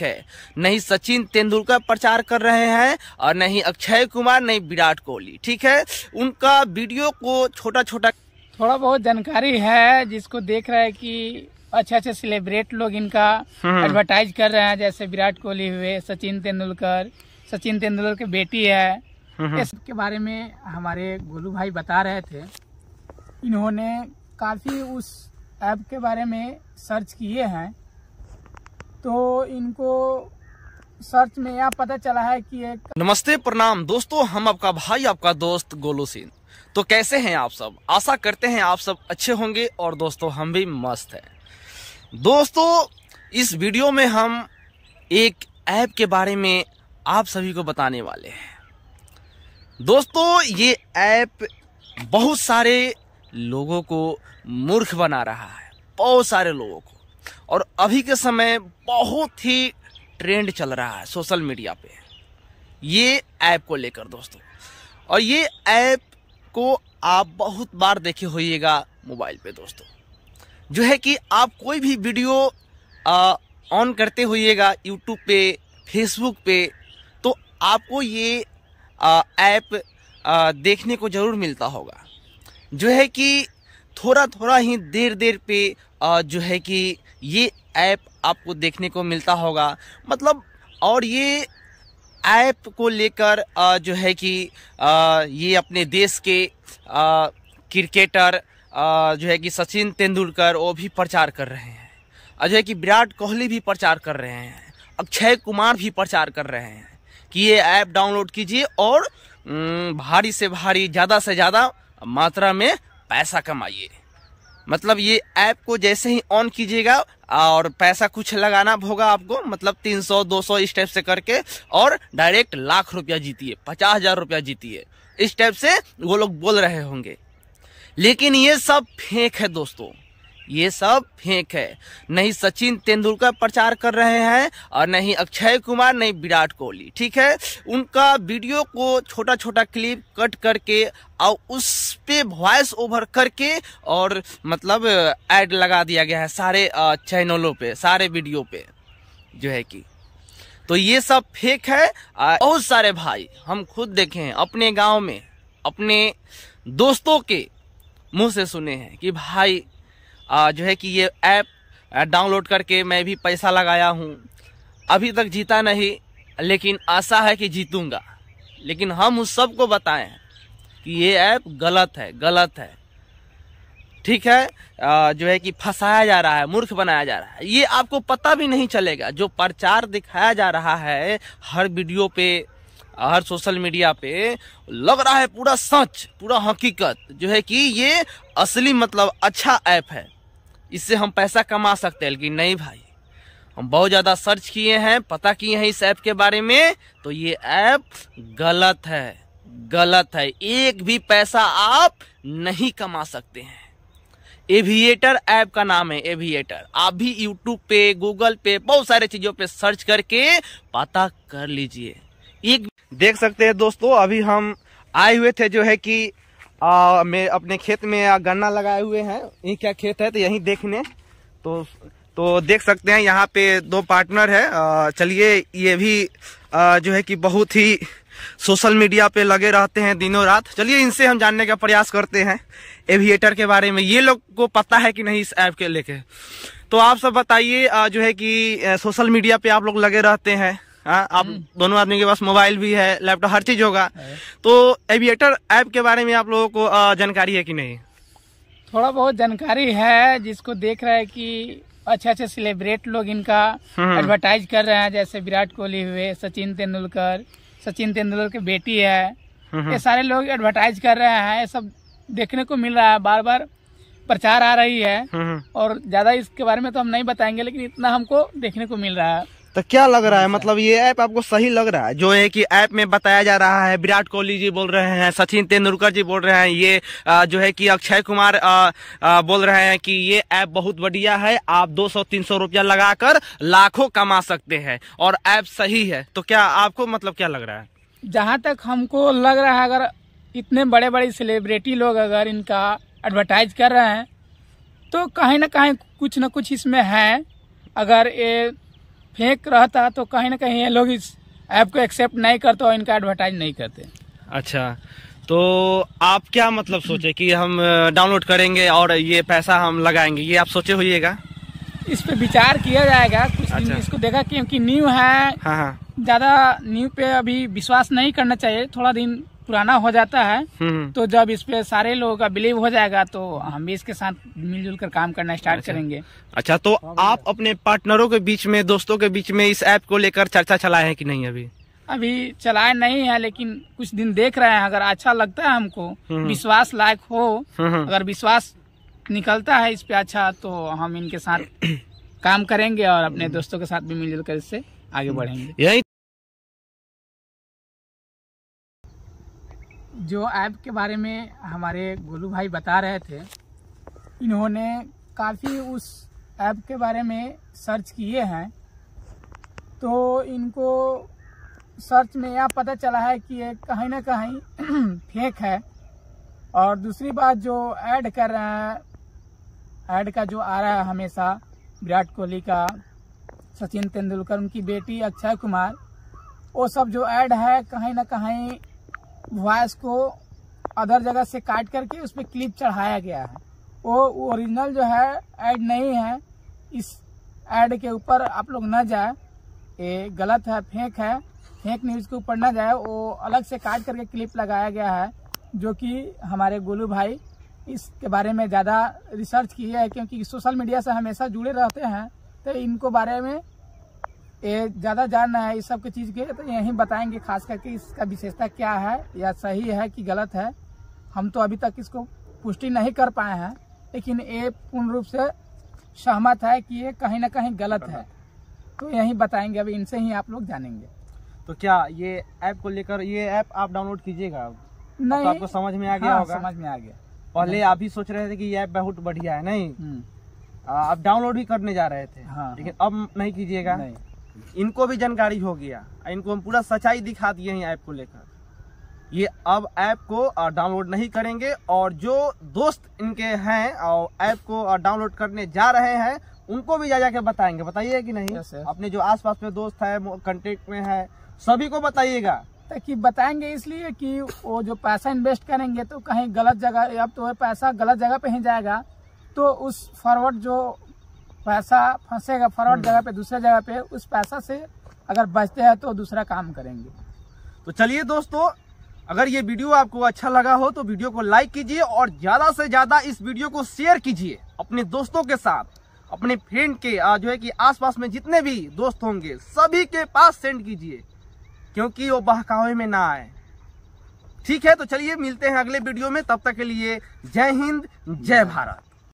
है नहीं सचिन तेंदुलकर प्रचार कर रहे हैं और नहीं अक्षय कुमार नहीं विराट कोहली ठीक है उनका वीडियो को छोटा छोटा थोड़ा बहुत जानकारी है जिसको देख रहा है कि अच्छे अच्छे सेलिब्रेट लोग इनका एडवर्टाइज हम्म। कर रहे हैं जैसे विराट कोहली हुए सचिन तेंदुलकर सचिन तेंदुलकर की बेटी है हम्म। इसके बारे में हमारे गोलू भाई बता रहे थे इन्होंने काफ़ी उस ऐप के बारे में सर्च किए हैं तो इनको सर्च में यह पता चला है कि एक नमस्ते प्रणाम दोस्तों हम आपका भाई आपका दोस्त गोलू सिंह तो कैसे हैं आप सब आशा करते हैं आप सब अच्छे होंगे और दोस्तों हम भी मस्त हैं दोस्तों इस वीडियो में हम एक ऐप के बारे में आप सभी को बताने वाले हैं दोस्तों ये ऐप बहुत सारे लोगों को मूर्ख बना रहा है बहुत सारे लोगों को और अभी के समय बहुत ही ट्रेंड चल रहा है सोशल मीडिया पे ये ऐप को लेकर दोस्तों और ये ऐप को आप बहुत बार देखे होइएगा मोबाइल पे दोस्तों जो है कि आप कोई भी वीडियो ऑन करते होइएगा यूट्यूब पे फेसबुक पे तो आपको ये ऐप देखने को ज़रूर मिलता होगा जो है कि थोड़ा थोड़ा ही देर देर पे आ, जो है कि ये ऐप आपको देखने को मिलता होगा मतलब और ये ऐप को लेकर जो है कि ये अपने देश के क्रिकेटर जो है कि सचिन तेंदुलकर वो भी प्रचार कर रहे हैं और जो है कि विराट कोहली भी प्रचार कर रहे हैं अक्षय कुमार भी प्रचार कर रहे हैं कि ये ऐप डाउनलोड कीजिए और भारी से भारी ज़्यादा से ज़्यादा मात्रा में पैसा कमाइए मतलब ये ऐप को जैसे ही ऑन कीजिएगा और पैसा कुछ लगाना होगा आपको मतलब 300 200 स्टेप से करके और डायरेक्ट लाख रुपया जीतिए पचास हजार रुपया जीतिए इस टाइप से वो लोग बोल रहे होंगे लेकिन ये सब फेंक है दोस्तों ये सब फेंक है नहीं सचिन तेंदुलकर प्रचार कर रहे हैं और नहीं अक्षय कुमार नहीं विराट कोहली ठीक है उनका वीडियो को छोटा छोटा क्लिप कट करके और उस पे वॉइस ओवर करके और मतलब ऐड uh, लगा दिया गया है सारे चैनलों uh, पे सारे वीडियो पे जो है कि तो ये सब फेक है uh, बहुत सारे भाई हम खुद देखे हैं अपने गांव में अपने दोस्तों के मुंह से सुने हैं कि भाई आ, जो है कि ये ऐप डाउनलोड करके मैं भी पैसा लगाया हूँ अभी तक जीता नहीं लेकिन आशा है कि जीतूंगा लेकिन हम उस सबको बताएं कि ये ऐप गलत है गलत है ठीक है जो है कि फंसाया जा रहा है मूर्ख बनाया जा रहा है ये आपको पता भी नहीं चलेगा जो प्रचार दिखाया जा रहा है हर वीडियो पे हर सोशल मीडिया पे लग रहा है पूरा सच पूरा हकीकत जो है कि ये असली मतलब अच्छा ऐप है इससे हम पैसा कमा सकते हैं लेकिन नहीं भाई हम बहुत ज़्यादा सर्च किए हैं पता किए हैं इस ऐप के बारे में तो ये ऐप गलत है गलत है एक भी पैसा आप नहीं कमा सकते हैं एविएटर ऐप का नाम है एविएटर आप भी यूट्यूब पे गूगल पे बहुत सारे चीजों पे सर्च करके पता कर लीजिए एक देख सकते हैं दोस्तों अभी हम आए हुए थे जो है कि आ, मैं अपने खेत में गन्ना लगाए हुए हैं ये क्या खेत है तो यही देखने तो तो देख सकते हैं यहाँ पे दो पार्टनर है चलिए ये भी आ, जो है कि बहुत ही सोशल मीडिया पे लगे रहते हैं दिनों रात चलिए इनसे हम जानने का प्रयास करते हैं एविएटर के बारे में ये लोग को पता है कि नहीं इस ऐप के लेके तो आप सब बताइए जो है कि सोशल मीडिया पे आप लोग लगे रहते हैं हाँ आप हम्म। दोनों आदमी के पास मोबाइल भी है लैपटॉप हर चीज होगा तो एविएटर ऐप के बारे में आप लोगों को जानकारी है कि नहीं थोड़ा बहुत जानकारी है जिसको देख रहा है कि अच्छे अच्छे सेलिब्रेट लोग इनका एडवर्टाइज हम्म। कर रहे हैं जैसे विराट कोहली हुए सचिन तेंदुलकर सचिन तेंदुलकर की बेटी है हम्म, ये हम्म। सारे लोग एडवर्टाइज कर रहे हैं ये सब देखने को मिल रहा है बार बार प्रचार आ रही है हम्म, और ज्यादा इसके बारे में तो हम नहीं बताएंगे लेकिन इतना हमको देखने को मिल रहा है तो क्या लग रहा है मतलब ये ऐप आपको सही लग रहा है जो है कि ऐप में बताया जा रहा है विराट कोहली जी बोल रहे हैं सचिन तेंदुलकर जी बोल रहे हैं ये जो है कि अक्षय कुमार बोल रहे हैं कि ये ऐप बहुत बढ़िया है आप 200-300 रुपया लगाकर लाखों कमा सकते हैं और ऐप सही है तो क्या आपको मतलब क्या लग रहा है जहाँ तक हमको लग रहा है अगर इतने बड़े बड़े सेलिब्रिटी लोग अगर इनका एडवर्टाइज कर रहे हैं तो कहीं ना कहीं कुछ ना कुछ इसमें है अगर ये फेक रहता तो कहीं ना कहीं ये लोग इस ऐप को एक्सेप्ट नहीं करते और इनका एडवर्टाइज नहीं करते अच्छा तो आप क्या मतलब सोचे कि हम डाउनलोड करेंगे और ये पैसा हम लगाएंगे ये आप सोचे हुईगा इस पे विचार किया जाएगा कुछ अच्छा। इसको देखा क्योंकि न्यू है हाँ हाँ। ज्यादा न्यू पे अभी विश्वास नहीं करना चाहिए थोड़ा दिन पुराना हो जाता है हम्म, हम्म। तो जब इस पे सारे लोगों का बिलीव हो जाएगा तो हम भी इसके साथ मिलजुल कर काम करना स्टार्ट अच्छा। करेंगे अच्छा तो आप अपने पार्टनरों के बीच में दोस्तों के बीच में इस ऐप को लेकर चर्चा चलाए हैं कि नहीं अभी अभी चलाए नहीं है लेकिन कुछ दिन देख रहे हैं अगर अच्छा लगता है हमको हम्म, विश्वास लायक हो अगर विश्वास निकलता है इस पे अच्छा तो हम इनके साथ काम करेंगे और अपने दोस्तों के साथ भी मिलजुल कर इससे आगे बढ़ेंगे यही जो ऐप के बारे में हमारे गोलू भाई बता रहे थे इन्होंने काफ़ी उस ऐप के बारे में सर्च किए हैं तो इनको सर्च में यह पता चला है कि ये कहीं ना कहीं फेक है और दूसरी बात जो ऐड कर रहा है ऐड का जो आ रहा है हमेशा विराट कोहली का सचिन तेंदुलकर उनकी बेटी अक्षय कुमार वो सब जो ऐड है कहीं ना कहीं वॉइस को अदर जगह से काट करके उस पर क्लिप चढ़ाया गया है वो ओरिजिनल जो है ऐड नहीं है इस ऐड के ऊपर आप लोग ना जाए ये गलत है फेंक है फेंक न्यूज़ के ऊपर ना जाए वो अलग से काट करके क्लिप लगाया गया है जो कि हमारे गोलू भाई इसके बारे में ज़्यादा रिसर्च की है क्योंकि सोशल मीडिया से हमेशा जुड़े रहते हैं तो इनको बारे में ज़्यादा जानना है इस सब के चीज़ के तो यही बताएंगे खास करके इसका विशेषता क्या है या सही है कि गलत है हम तो अभी तक इसको पुष्टि नहीं कर पाए हैं लेकिन ये पूर्ण रूप से सहमत है कि ये कहीं ना कहीं गलत है तो यही बताएंगे अभी इनसे ही आप लोग जानेंगे तो क्या ये ऐप को लेकर ये ऐप आप डाउनलोड कीजिएगा तो नहीं आपको समझ में आ गया हाँ, होगा समझ में आ गया पहले आप ही सोच रहे थे कि ये ऐप बहुत बढ़िया है नहीं हम्म। आप डाउनलोड भी करने जा रहे थे हाँ, लेकिन हाँ। अब नहीं कीजिएगा नहीं इनको भी जानकारी हो गया इनको हम पूरा सच्चाई दिखा दिए हैं ऐप को लेकर ये अब ऐप को डाउनलोड नहीं करेंगे और जो दोस्त इनके हैं और ऐप को डाउनलोड करने जा रहे हैं उनको भी जा जाके बताएंगे बताइए कि नहीं अपने जो आसपास में दोस्त है कंटेक्ट में है सभी को बताइएगा कि बताएंगे इसलिए कि वो जो पैसा इन्वेस्ट करेंगे तो कहीं गलत जगह अब तो पैसा गलत जगह पे ही जाएगा तो उस फॉरवर्ड जो पैसा फंसेगा फॉरवर्ड हम्म। जगह पे दूसरे जगह पे उस पैसा से अगर बचते हैं तो दूसरा काम करेंगे तो चलिए दोस्तों अगर ये वीडियो आपको अच्छा लगा हो तो वीडियो को लाइक कीजिए और ज़्यादा से ज़्यादा इस वीडियो को शेयर कीजिए अपने दोस्तों के साथ अपने फ्रेंड के जो है कि आसपास में जितने भी दोस्त होंगे सभी के पास सेंड कीजिए क्योंकि वो बहकावे में ना आए ठीक है तो चलिए मिलते हैं अगले वीडियो में तब तक के लिए जय हिंद जय भारत